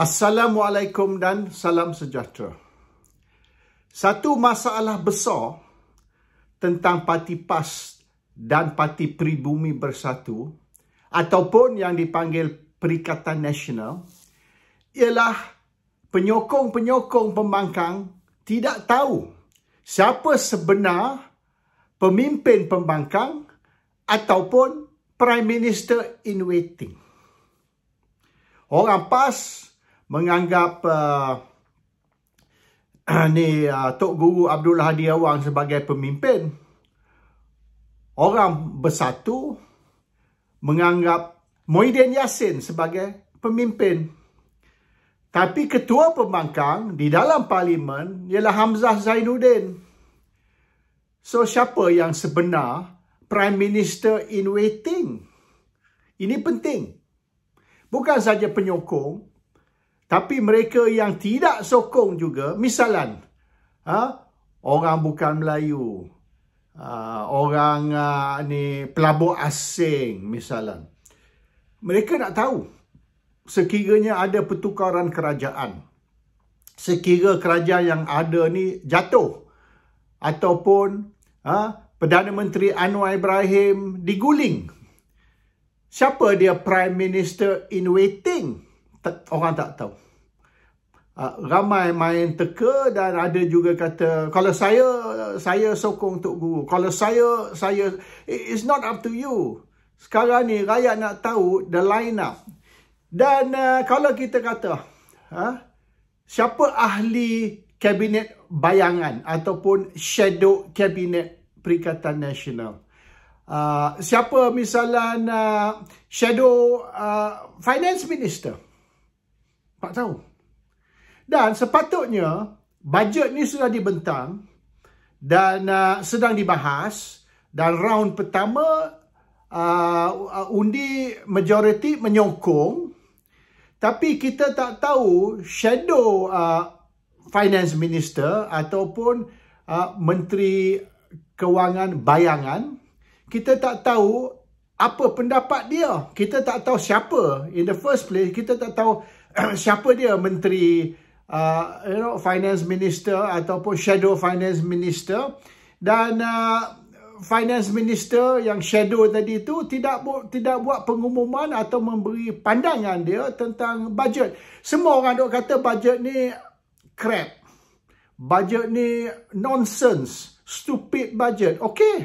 Assalamualaikum dan salam sejahtera. Satu masalah besar tentang parti PAS dan parti Pribumi Bersatu ataupun yang dipanggil Perikatan Nasional ialah penyokong-penyokong pembangkang tidak tahu siapa sebenar pemimpin pembangkang ataupun Prime Minister in waiting. Orang PAS menganggap uh, ni uh, Tok Guru Abdullah Hadi Awang sebagai pemimpin orang bersatu menganggap Muhyiddin Yassin sebagai pemimpin tapi ketua pembangkang di dalam parlimen ialah Hamzah Zainuddin so siapa yang sebenar prime minister in waiting ini penting bukan saja penyokong tapi mereka yang tidak sokong juga, misalan, ha, orang bukan Melayu, ha, orang ha, ni pelabur asing, misalan. Mereka nak tahu, sekiranya ada pertukaran kerajaan, sekiranya kerajaan yang ada ni jatuh, ataupun ha, Perdana Menteri Anwar Ibrahim diguling, siapa dia Prime Minister in Waiting? orang tak tahu. Uh, ramai main teka dan ada juga kata kalau saya saya sokong tok guru kalau saya saya it, it's not up to you sekarang ni rakyat nak tahu the line up dan uh, kalau kita kata ha huh, siapa ahli kabinet bayangan ataupun shadow kabinet perikatan nasional uh, siapa misalnya uh, shadow uh, finance minister tak tahu. Dan sepatutnya bajet ni sudah dibentang dan uh, sedang dibahas dan round pertama uh, undi majoriti menyokong tapi kita tak tahu shadow uh, finance minister ataupun uh, menteri kewangan bayangan kita tak tahu apa pendapat dia kita tak tahu siapa in the first place kita tak tahu siapa dia menteri uh, you know finance minister ataupun shadow finance minister dan uh, finance minister yang shadow tadi tu tidak bu- tidak buat pengumuman atau memberi pandangan dia tentang budget. Semua orang dok kata budget ni crap. Budget ni nonsense, stupid budget. Okey.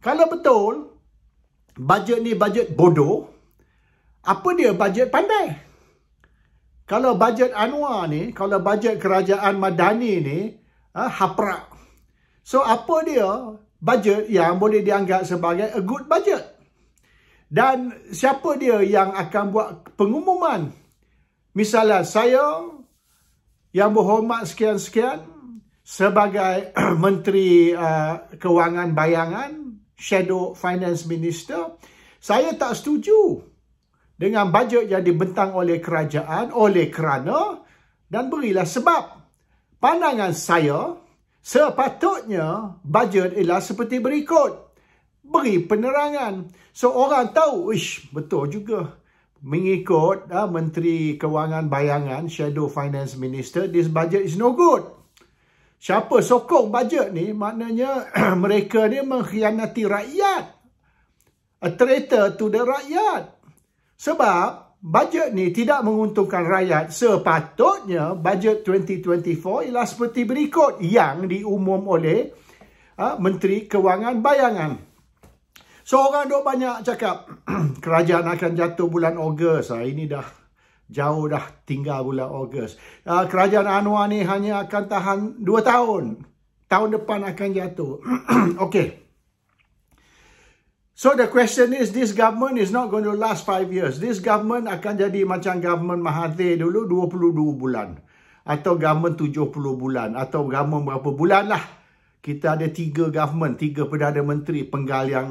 Kalau betul budget ni budget bodoh, apa dia budget pandai? kalau bajet Anwar ni, kalau bajet kerajaan Madani ni, uh, haprak. So, apa dia bajet yang boleh dianggap sebagai a good budget? Dan siapa dia yang akan buat pengumuman? Misalnya, saya yang berhormat sekian-sekian sebagai Menteri uh, Kewangan Bayangan, Shadow Finance Minister, Saya tak setuju dengan bajet yang dibentang oleh kerajaan oleh kerana dan berilah sebab. Pandangan saya, sepatutnya bajet ialah seperti berikut. Beri penerangan. So, orang tahu, ish betul juga. Mengikut ah, Menteri Kewangan Bayangan, Shadow Finance Minister, this budget is no good. Siapa sokong bajet ni, maknanya mereka ni mengkhianati rakyat. A traitor to the rakyat. Sebab bajet ni tidak menguntungkan rakyat. Sepatutnya bajet 2024 ialah seperti berikut yang diumum oleh uh, Menteri Kewangan Bayangan. Seorang duk banyak cakap kerajaan akan jatuh bulan Ogos. Ha, ini dah jauh dah tinggal bulan Ogos. Uh, kerajaan Anwar ni hanya akan tahan 2 tahun. Tahun depan akan jatuh. Okey. So the question is, this government is not going to last five years. This government akan jadi macam government Mahathir dulu 22 bulan. Atau government 70 bulan. Atau government berapa bulan lah. Kita ada tiga government, tiga Perdana Menteri penggal yang,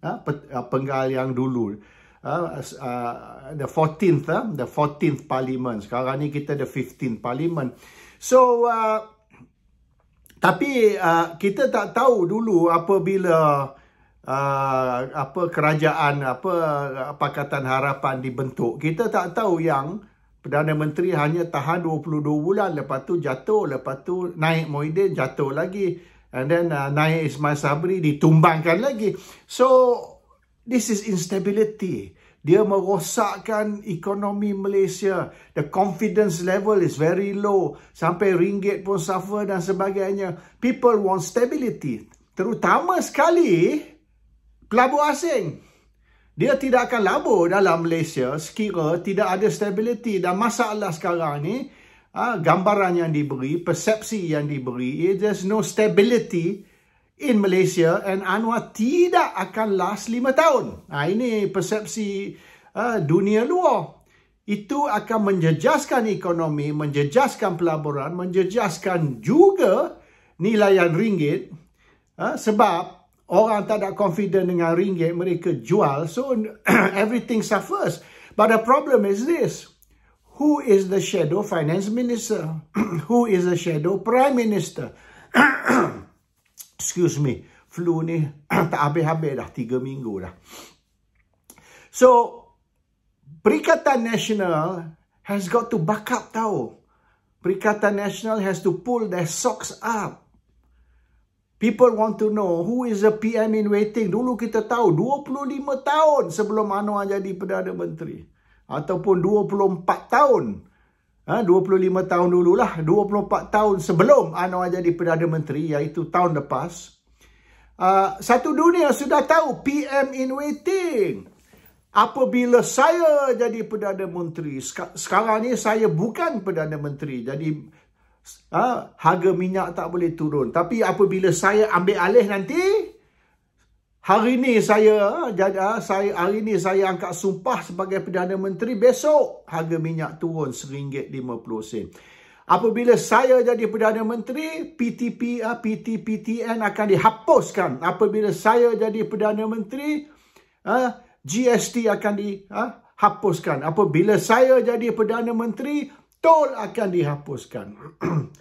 ha, uh, penggal yang dulu. Uh, uh, the 14th, the 14th parliament. Sekarang ni kita the 15th parliament. So, uh, tapi uh, kita tak tahu dulu apabila uh, apa kerajaan apa ah, pakatan harapan dibentuk kita tak tahu yang Perdana Menteri hanya tahan 22 bulan lepas tu jatuh lepas tu naik Muhyiddin jatuh lagi and then uh, naik Ismail Sabri ditumbangkan lagi so this is instability dia merosakkan ekonomi Malaysia. The confidence level is very low. Sampai ringgit pun suffer dan sebagainya. People want stability. Terutama sekali, Pelabur asing. Dia tidak akan labur dalam Malaysia sekira tidak ada stability Dan masalah sekarang ni, ha, gambaran yang diberi, persepsi yang diberi, eh, there's no stability in Malaysia and Anwar tidak akan last lima tahun. Nah, ha, ini persepsi ha, dunia luar. Itu akan menjejaskan ekonomi, menjejaskan pelaburan, menjejaskan juga nilaian ringgit sebab orang tak ada confident dengan ringgit mereka jual so everything suffers but the problem is this who is the shadow finance minister who is the shadow prime minister excuse me flu ni tak habis-habis dah tiga minggu dah so perikatan nasional has got to back up tau perikatan nasional has to pull their socks up People want to know who is the PM in waiting. Dulu kita tahu 25 tahun sebelum Anwar jadi Perdana Menteri. Ataupun 24 tahun. Ha, 25 tahun dululah. 24 tahun sebelum Anwar jadi Perdana Menteri iaitu tahun lepas. Uh, satu dunia sudah tahu PM in waiting. Apabila saya jadi Perdana Menteri. Sekarang ni saya bukan Perdana Menteri. Jadi ha, harga minyak tak boleh turun. Tapi apabila saya ambil alih nanti, hari ini saya, ha, jadah, ha, saya hari ini saya angkat sumpah sebagai Perdana Menteri, besok harga minyak turun lima puluh sen. Apabila saya jadi Perdana Menteri, PTP, PTPTN ha, akan dihapuskan. Apabila saya jadi Perdana Menteri, GST akan dihapuskan. Apabila saya jadi Perdana Menteri, tol akan dihapuskan.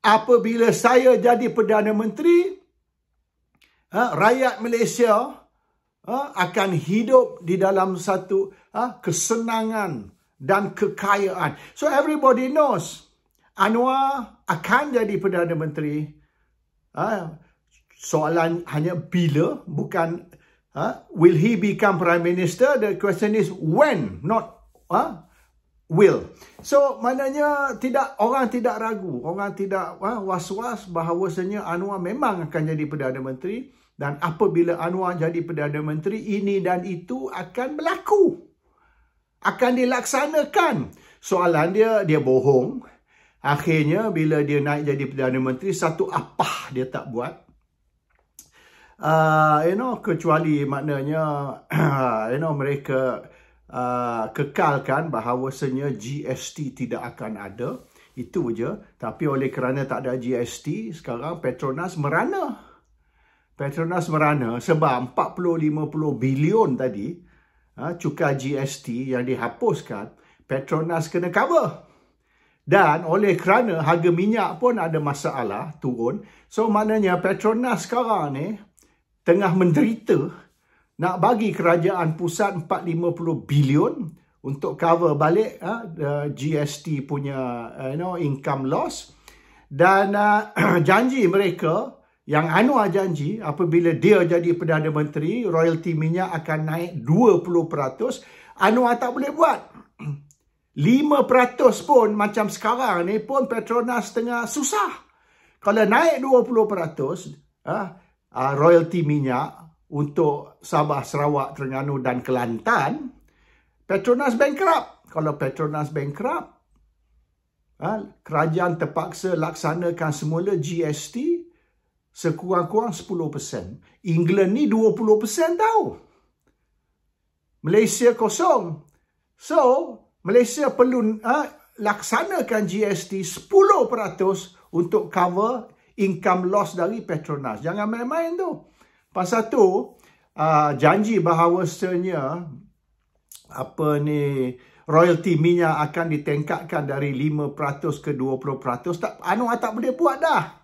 Apabila saya jadi Perdana Menteri, ha, rakyat Malaysia ha, akan hidup di dalam satu ha, kesenangan dan kekayaan. So everybody knows Anwar akan jadi Perdana Menteri. Soalan hanya bila, bukan will he become Prime Minister. The question is when, not will. So, maknanya tidak orang tidak ragu, orang tidak ha, was-was bahawasanya Anwar memang akan jadi Perdana Menteri dan apabila Anwar jadi Perdana Menteri, ini dan itu akan berlaku. Akan dilaksanakan. Soalan dia, dia bohong. Akhirnya, bila dia naik jadi Perdana Menteri, satu apa dia tak buat. Uh, you know, kecuali maknanya, you know, mereka uh, kekalkan bahawasanya GST tidak akan ada. Itu je. Tapi oleh kerana tak ada GST, sekarang Petronas merana. Petronas merana sebab 40-50 bilion tadi uh, cukai GST yang dihapuskan, Petronas kena cover. Dan oleh kerana harga minyak pun ada masalah turun. So, maknanya Petronas sekarang ni tengah menderita nak bagi kerajaan pusat 450 bilion untuk cover balik ha, uh, GST punya you know income loss dan uh, janji mereka yang Anwar janji apabila dia jadi Perdana Menteri royalty minyak akan naik 20% Anwar tak boleh buat 5% pun macam sekarang ni pun Petronas tengah susah kalau naik 20% ha, uh, uh, royalty minyak untuk Sabah, Sarawak, Terengganu dan Kelantan, Petronas bankrupt. Kalau Petronas bankrupt, ha, kerajaan terpaksa laksanakan semula GST sekurang-kurang 10%. England ni 20% tau. Malaysia kosong. So, Malaysia perlu ha, laksanakan GST 10% untuk cover income loss dari Petronas. Jangan main-main tu. Pasal tu, uh, janji bahawasanya apa ni royalty minyak akan ditingkatkan dari 5% ke 20% tak anu ah, tak boleh buat dah.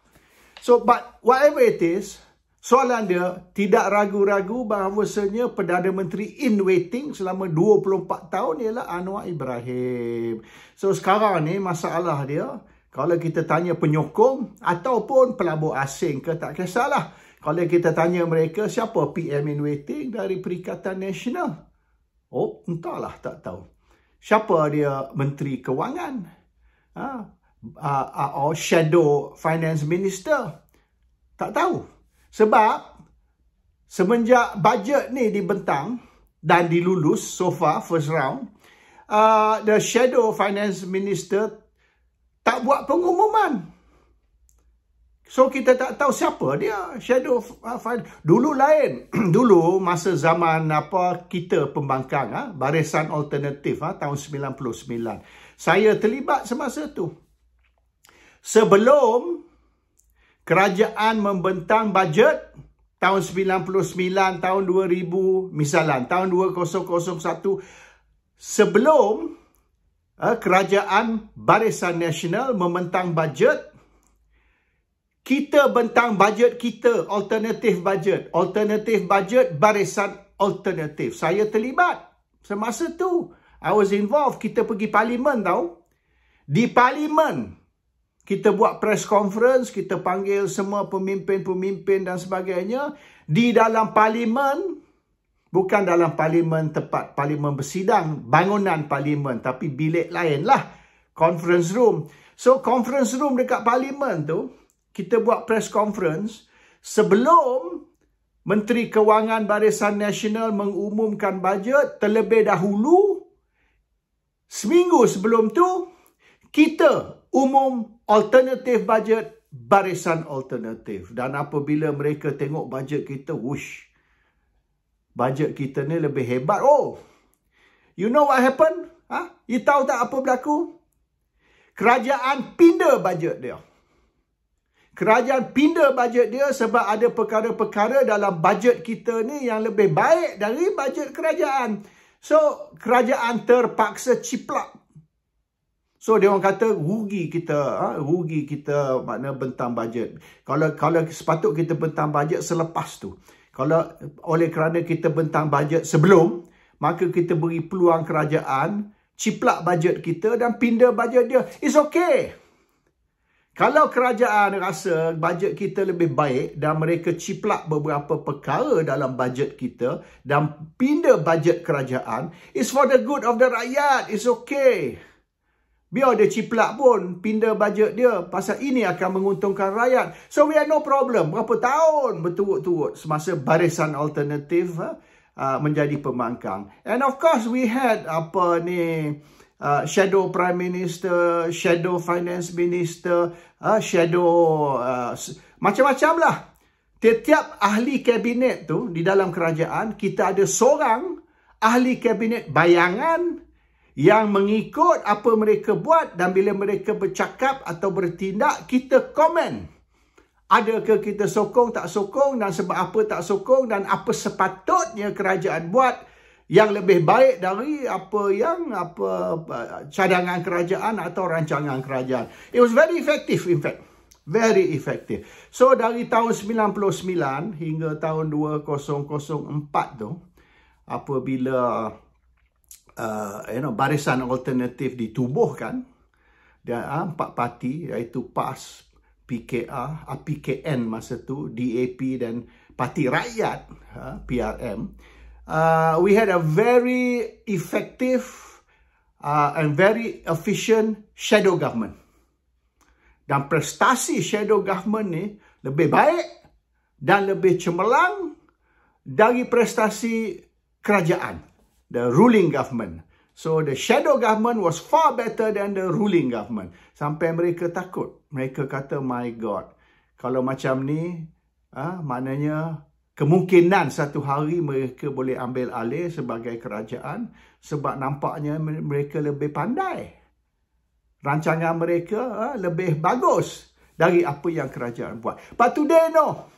So but whatever it is, soalan dia tidak ragu-ragu bahawa bahawasanya Perdana Menteri in waiting selama 24 tahun ialah Anwar Ibrahim. So sekarang ni masalah dia kalau kita tanya penyokong ataupun pelabur asing ke tak kisahlah. Kalau kita tanya mereka siapa PM in waiting dari Perikatan Nasional? Oh, entahlah, tak tahu. Siapa dia Menteri Kewangan? Ha? Uh, uh, or Shadow Finance Minister? Tak tahu. Sebab semenjak bajet ni dibentang dan dilulus so far first round, uh, the Shadow Finance Minister tak buat pengumuman. So kita tak tahu siapa dia Shadow of uh, Fadli. Dulu lain. Dulu masa zaman apa kita pembangkang ah Barisan Alternatif ah tahun 99. Saya terlibat semasa tu. Sebelum kerajaan membentang bajet tahun 99 tahun 2000 misalan tahun 2001 sebelum eh, kerajaan Barisan Nasional membentang bajet kita bentang bajet kita alternative budget alternative budget barisan alternative saya terlibat semasa tu i was involved kita pergi parlimen tau di parlimen kita buat press conference kita panggil semua pemimpin-pemimpin dan sebagainya di dalam parlimen bukan dalam parlimen tempat parlimen bersidang bangunan parlimen tapi bilik lain lah conference room so conference room dekat parlimen tu kita buat press conference sebelum Menteri Kewangan Barisan Nasional mengumumkan bajet terlebih dahulu seminggu sebelum tu kita umum alternative budget barisan alternatif dan apabila mereka tengok bajet kita wush bajet kita ni lebih hebat oh you know what happen? ha you tahu tak apa berlaku kerajaan pindah bajet dia kerajaan pindah bajet dia sebab ada perkara-perkara dalam bajet kita ni yang lebih baik dari bajet kerajaan. So, kerajaan terpaksa ciplak. So, dia orang kata rugi kita, ha? rugi kita makna bentang bajet. Kalau kalau sepatut kita bentang bajet selepas tu. Kalau oleh kerana kita bentang bajet sebelum, maka kita beri peluang kerajaan ciplak bajet kita dan pindah bajet dia. It's okay. Kalau kerajaan rasa bajet kita lebih baik dan mereka ciplak beberapa perkara dalam bajet kita dan pindah bajet kerajaan, it's for the good of the rakyat. It's okay. Biar dia ciplak pun, pindah bajet dia pasal ini akan menguntungkan rakyat. So we have no problem. Berapa tahun berturut-turut semasa barisan alternatif uh, menjadi pemangkang. And of course we had apa ni uh, shadow prime minister, shadow finance minister, uh, shadow uh, macam-macam lah. Setiap ahli kabinet tu di dalam kerajaan, kita ada seorang ahli kabinet bayangan yang mengikut apa mereka buat dan bila mereka bercakap atau bertindak, kita komen. Ada ke kita sokong, tak sokong dan sebab apa tak sokong dan apa sepatutnya kerajaan buat yang lebih baik dari apa yang apa cadangan kerajaan atau rancangan kerajaan. It was very effective in fact. Very effective. So dari tahun 99 hingga tahun 2004 tu apabila uh, you know barisan alternatif ditubuhkan dia uh, empat parti iaitu PAS, PKR, APKN ah, masa tu, DAP dan Parti Rakyat, uh, ah, PRM uh, we had a very effective uh, and very efficient shadow government. Dan prestasi shadow government ni lebih baik dan lebih cemerlang dari prestasi kerajaan, the ruling government. So the shadow government was far better than the ruling government. Sampai mereka takut. Mereka kata, my God, kalau macam ni, ah, maknanya kemungkinan satu hari mereka boleh ambil alih sebagai kerajaan sebab nampaknya mereka lebih pandai. Rancangan mereka ha, lebih bagus dari apa yang kerajaan buat. But today no.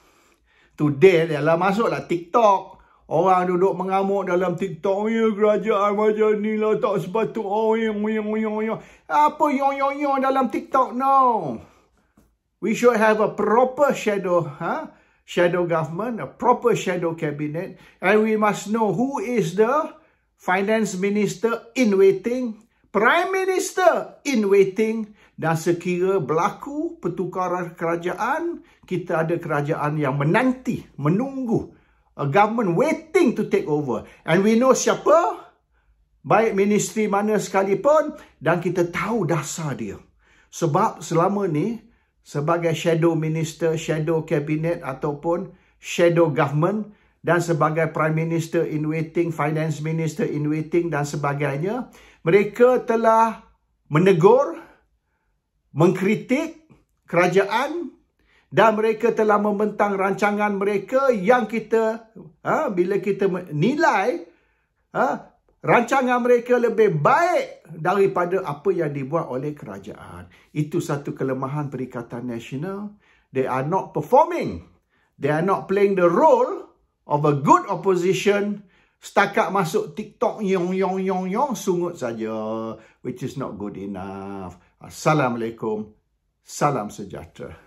Today dia lah masuklah TikTok. Orang duduk mengamuk dalam TikTok. Ya kerajaan macam ni lah tak sepatu. Oh, yang, oh, yang, oh, yang, oh, yang. Apa yang, yang, yang dalam TikTok no. We should have a proper shadow. Huh? Ha? shadow government, a proper shadow cabinet. And we must know who is the finance minister in waiting, prime minister in waiting. Dan sekira berlaku pertukaran kerajaan, kita ada kerajaan yang menanti, menunggu. A government waiting to take over. And we know siapa, baik ministry mana sekalipun, dan kita tahu dasar dia. Sebab selama ni, sebagai shadow minister, shadow cabinet ataupun shadow government dan sebagai prime minister in waiting, finance minister in waiting dan sebagainya, mereka telah menegur, mengkritik kerajaan dan mereka telah membentang rancangan mereka yang kita ha, bila kita nilai ha, rancangan mereka lebih baik daripada apa yang dibuat oleh kerajaan. Itu satu kelemahan Perikatan Nasional. They are not performing. They are not playing the role of a good opposition. Setakat masuk TikTok yong yong yong yong sungut saja. Which is not good enough. Assalamualaikum. Salam sejahtera.